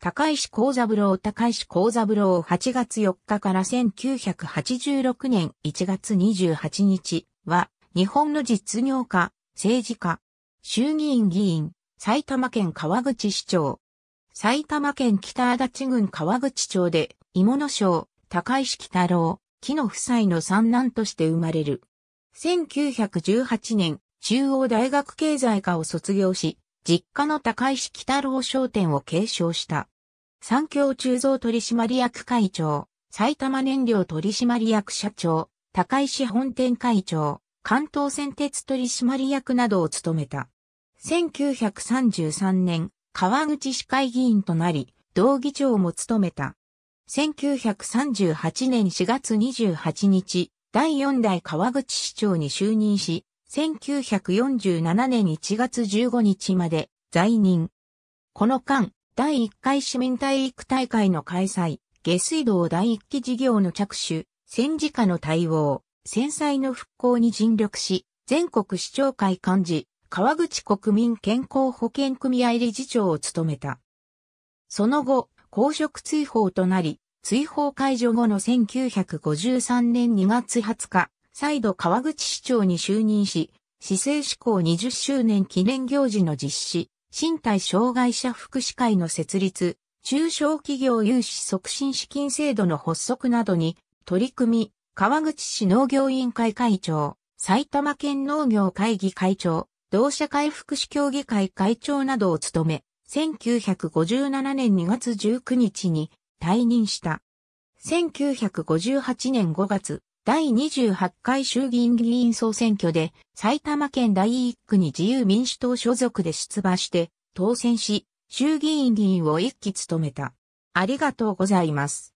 高石幸三郎高石幸三郎8月4日から1986年1月28日は、日本の実業家、政治家、衆議院議員、埼玉県川口市長、埼玉県北足立郡川口町で、芋野省、高石北郎、木の夫妻の三男として生まれる。1918年、中央大学経済科を卒業し、実家の高石北郎商店を継承した。三協鋳造取締役会長、埼玉燃料取締役社長、高石本店会長、関東線鉄取締役などを務めた。1933年、川口市会議員となり、同議長も務めた。1938年4月28日、第4代川口市長に就任し、1947年1月15日まで在任。この間、第1回市民体育大会の開催、下水道第1期事業の着手、戦時下の対応、戦災の復興に尽力し、全国市長会幹事、川口国民健康保険組合理事長を務めた。その後、公職追放となり、追放解除後の1953年2月20日、再度川口市長に就任し、市政志向20周年記念行事の実施、身体障害者福祉会の設立、中小企業融資促進資金制度の発足などに取り組み、川口市農業委員会会長、埼玉県農業会議会長、同社会福祉協議会会長などを務め、1957年2月19日に退任した。1958年5月、第28回衆議院議員総選挙で埼玉県第1区に自由民主党所属で出馬して当選し、衆議院議員を一期務めた。ありがとうございます。